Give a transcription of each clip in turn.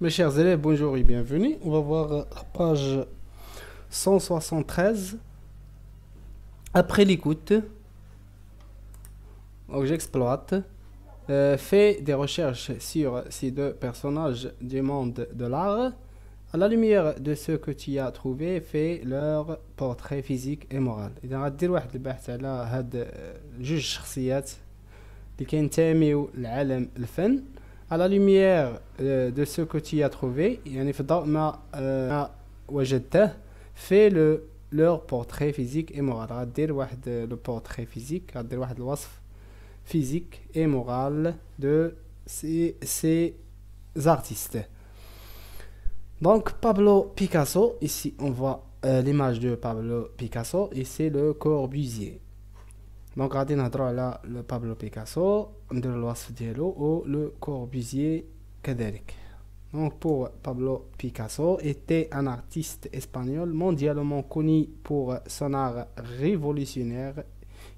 Mes chers élèves, bonjour et bienvenue. On va voir la page 173. Après l'écoute, j'exploite, euh, fait des recherches sur ces deux personnages du monde de l'art. À la lumière de ce que tu as trouvé, fais leur portrait physique et moral à la lumière euh, de ce que tu y as trouvé, euh, fais le, leur portrait physique et moral. Euh, le portrait physique, le physique et moral de ces, artistes. Donc Pablo Picasso, ici on voit l'image de Pablo Picasso et c'est le Corbusier. دونك Radinadra Pablo le pablo picasso de de ديالو ou le corbusier كذلك Donc pour Pablo Picasso était un artiste espagnol mondialement connu pour son art révolutionnaire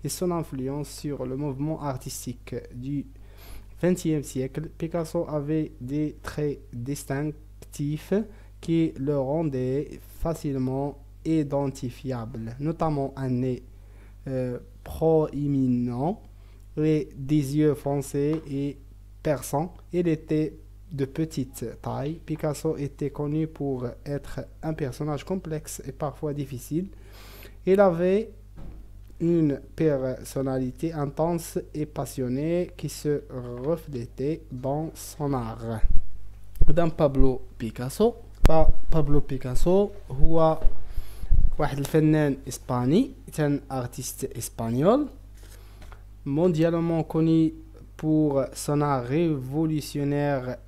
et son influence sur le mouvement artistique du XXe siècle. Picasso avait des traits distinctifs qui le rendaient facilement identifiable, notamment un nez euh, proéminent et des yeux foncés et perçants. Il était de petite taille. Picasso était connu pour être un personnage complexe et parfois difficile. Il avait une personnalité intense et passionnée qui se reflétait dans son art. Dans Pablo Picasso, Pablo Picasso هو واحد الفنان اسباني تان ارتيست اسبانيول mondialement كوني بور سون art اي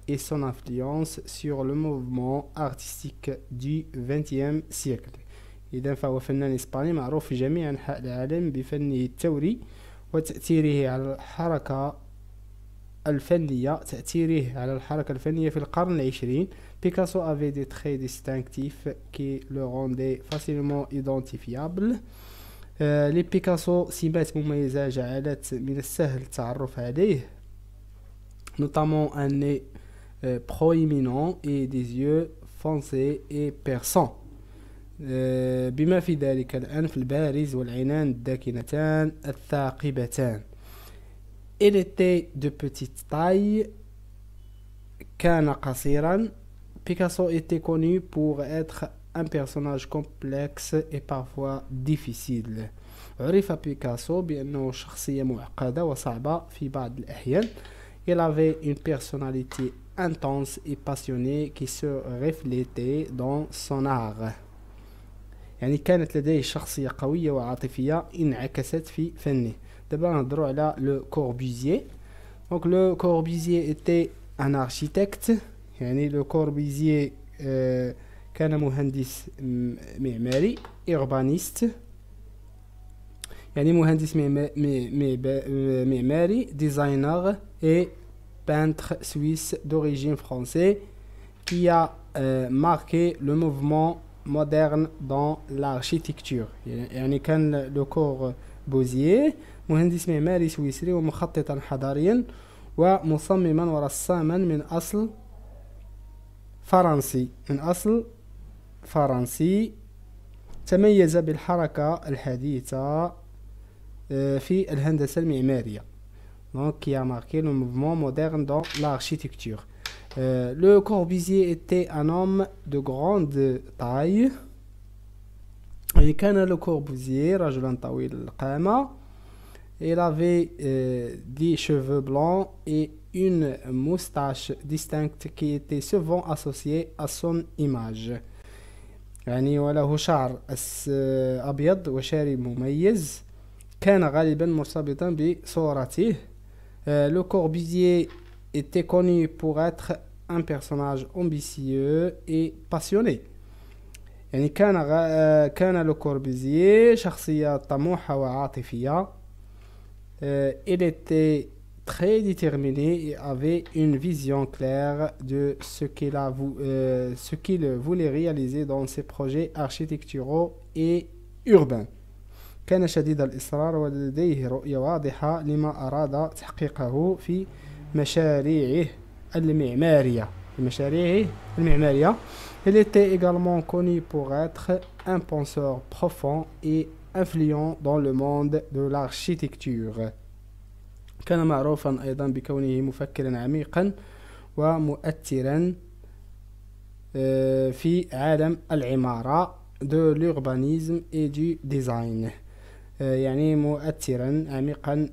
et son influence sur le mouvement artistique du XXe إذا فهو فنان إسباني معروف في جميع أنحاء العالم بفنه الثوري وتأثيره على الحركة الفنية تأثيره على الحركة الفنية في القرن العشرين بيكاسو افي دي تخي ديستينكتيف كي لو روندي فاسيلمون ايدونتيفيابل آه لي بيكاسو سمات مميزة جعلت من السهل التعرف عليه نوتامون اني nez اي euh, proéminent et des yeux foncés euh, بما في ذلك الأنف البارز والعينان الداكنتان الثاقبتان Il était de petite taille. Kana Kasiran. Picasso était connu pour être un personnage complexe et parfois difficile. عرف بيكاسو بأنه شخصية معقدة وصعبة في بعض الأحيان. Il avait une personnalité intense et passionnée qui se reflétait dans son art. يعني كانت لديه شخصية قوية وعاطفية انعكست في فنه le Corbusier donc le Corbusier était un architecte le Corbusier euh, un مهندس mm, urbaniste designer et peintre suisse d'origine française qui a euh, marqué le mouvement moderne dans l'architecture. le corps بوزيه مهندس معماري سويسري ومخططا حضاريا ومصمما ورساما من أصل فرنسي من أصل فرنسي تميز بالحركة الحديثة آه، في الهندسة المعمارية دونك يا ماركي لو موفمون مودرن دون لاركتيكتور لو كوربيزي le ان euh, était دو homme de Le Corbusier, Rajulan Tawil Qama, il avait euh, des cheveux blancs et une moustache distincte qui était souvent associée à son image. Il يعني وله شعر أبيض وشارب مميز كان غالبا مرتبطا بصورته euh, Le corbusier était connu pour être un personnage ambitieux et passionné. يعني كان غ... آه، كان لوكوربيزي شخصية طموحة وعاطفية إليتي تخي ديتيرميني إي أفي أون فيزيون كلير دو سو كيلا فو سو كيل فولي رياليزي دون سي بروجي أرشيتكتورو إي أوربان كان شديد الإصرار ولديه رؤية واضحة لما أراد تحقيقه في مشاريعه المعمارية المشاريع المعمارية. Il était également connu pour être un penseur profond et influent dans le monde de l'architecture. كان معروفا أيضا بكونه مفكرا عميقا ومؤثرا في عالم العمارة de l'urbanisme et du design يعني مؤثرا عميقا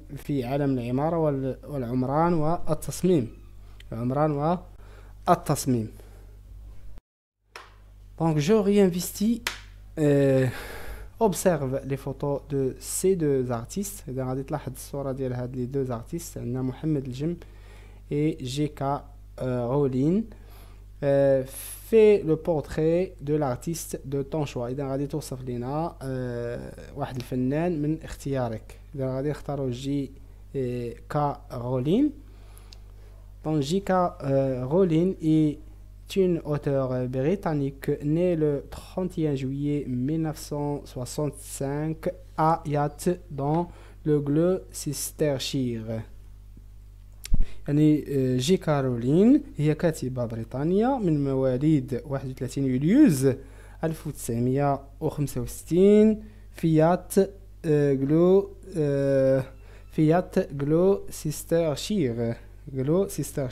والتصميم donc je réinvestis euh, observe les photos de ces deux artistes. les deux artistes, Mohamed Jim et GK euh, Rowling. Euh, le portrait de l'artiste de ton choix. Et un artiste de donc J.K. Euh, Rowling est une auteure euh, britannique née le 31 juillet 1965 à Yacht dans le Gloucestershire. يعني euh, Rowling est une كاتبة britannique née le 31 juillet 1965 à Yate جلو le يات Glow Sister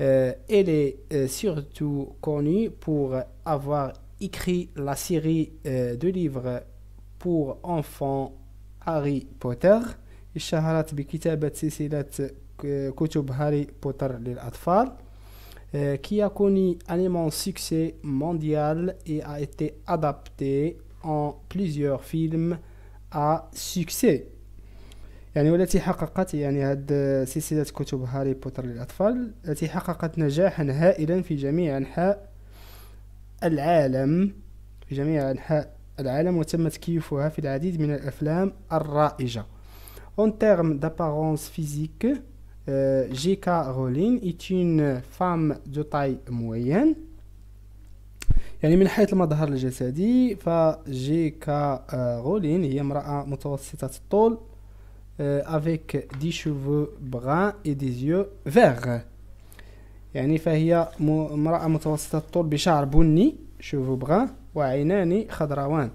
euh, elle est euh, surtout connue pour avoir écrit la série euh, de livres pour enfants Harry Potter. qui a connu un immense succès mondial et a été adapté en plusieurs films à succès. يعني والتي حققت يعني هاد سلسلة كتب هاري بوتر للأطفال التي حققت نجاحا هائلا في جميع أنحاء العالم في جميع أنحاء العالم وتم تكييفها في العديد من الأفلام الرائجة En termes d'apparence physique, euh, J.K. Rowling est une femme de taille moyenne. يعني من حيث المظهر الجسدي فجي كا رولين هي امرأة متوسطة الطول euh, avec des cheveux bruns et des yeux verts. يعني فهي امرأة متوسطة الطول بشعر بني cheveux bruns وعينان خضراوان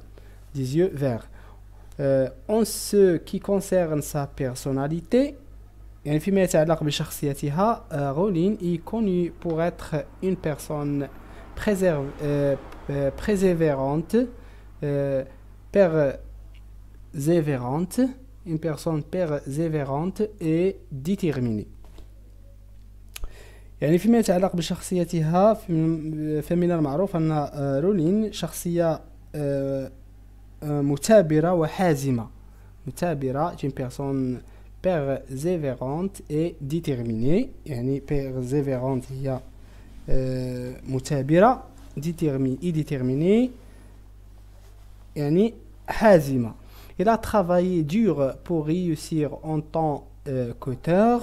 des yeux verts. Euh, en ce qui concerne sa personnalité, يعني فيما يتعلق بشخصيتها euh, est connue pour être une personne préserve, euh, euh, euh persévérante, persévérante une personne persévérante et déterminée يعني فيما يتعلق بشخصيتها فمن المعروف أن رولين شخصية مثابرة وحازمة مثابرة une personne persévérante et déterminée يعني persévérante هي Et déterminée يعني حازمة il a travaillé dur pour réussir en tant euh, qu'auteur.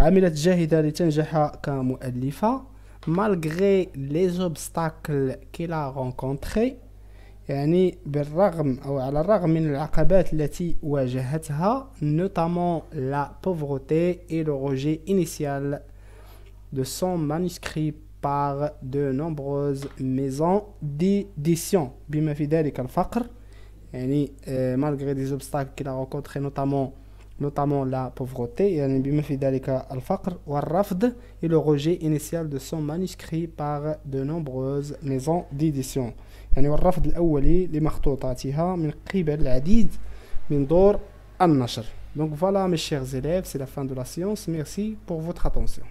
عملت لتنجح كمؤلفة malgré les obstacles qu'il a rencontrés يعني بالرغم أو على الرغم من العقبات التي واجهتها notamment la pauvreté et le rejet initial de son manuscrit par de nombreuses maisons d'édition بما في ذلك الفقر euh, malgré des obstacles qu'il a rencontrés notamment notamment la pauvreté il al في et le rejet initial de son manuscrit par de nombreuses maisons d'édition Donc voilà mes chers élèves, c'est la fin de la science. Merci pour votre attention.